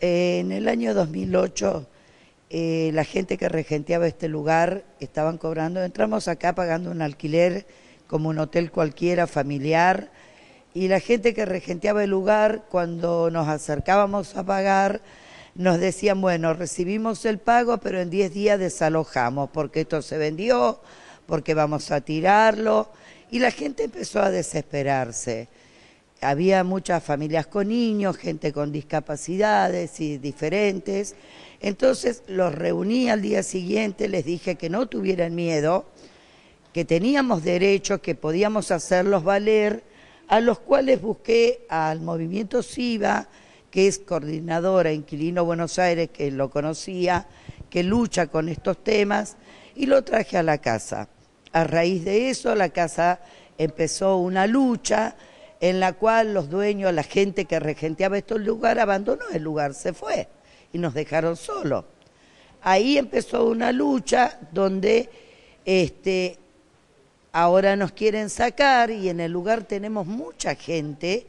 En el año 2008, eh, la gente que regenteaba este lugar estaban cobrando, entramos acá pagando un alquiler como un hotel cualquiera, familiar, y la gente que regenteaba el lugar, cuando nos acercábamos a pagar, nos decían, bueno, recibimos el pago, pero en 10 días desalojamos, porque esto se vendió, porque vamos a tirarlo, y la gente empezó a desesperarse había muchas familias con niños, gente con discapacidades y diferentes. Entonces los reuní al día siguiente, les dije que no tuvieran miedo, que teníamos derechos, que podíamos hacerlos valer, a los cuales busqué al movimiento SIVA, que es coordinadora Inquilino Buenos Aires, que lo conocía, que lucha con estos temas, y lo traje a la casa. A raíz de eso, la casa empezó una lucha en la cual los dueños, la gente que regenteaba estos lugares, abandonó el lugar, se fue y nos dejaron solos. Ahí empezó una lucha donde este, ahora nos quieren sacar y en el lugar tenemos mucha gente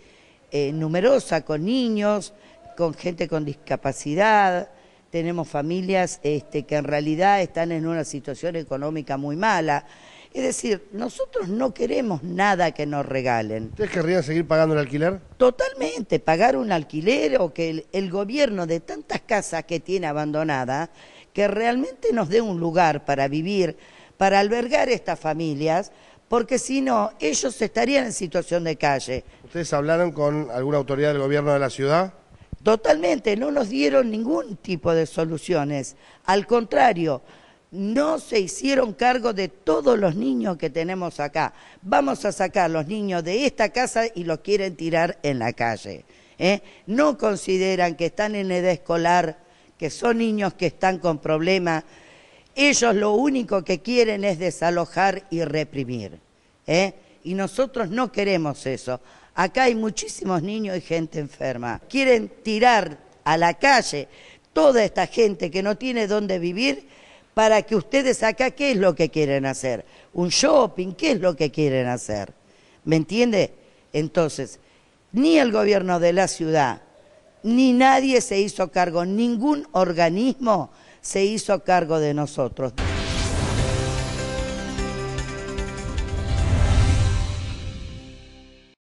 eh, numerosa, con niños, con gente con discapacidad, tenemos familias este, que en realidad están en una situación económica muy mala. Es decir, nosotros no queremos nada que nos regalen. ¿Ustedes querrían seguir pagando el alquiler? Totalmente, pagar un alquiler o que el, gobierno de tantas casas que tiene abandonadas, que realmente nos dé un lugar para vivir, para albergar estas familias, porque si no, ellos estarían en situación de calle. ¿Ustedes hablaron con alguna autoridad del gobierno de la ciudad? Totalmente, no nos dieron ningún tipo de soluciones. Al contrario, no se hicieron cargo de todos los niños que tenemos acá. Vamos a sacar los niños de esta casa y los quieren tirar en la calle. ¿eh? No consideran que están en edad escolar, que son niños que están con problemas. Ellos lo único que quieren es desalojar y reprimir. ¿eh? y nosotros no queremos eso. Acá hay muchísimos niños y gente enferma. Quieren tirar a la calle toda esta gente que no tiene dónde vivir para que ustedes acá, ¿qué es lo que quieren hacer? ¿Un shopping? ¿Qué es lo que quieren hacer? ¿Me entiende? Entonces, ni el gobierno de la ciudad, ni nadie se hizo cargo, ningún organismo se hizo cargo de nosotros.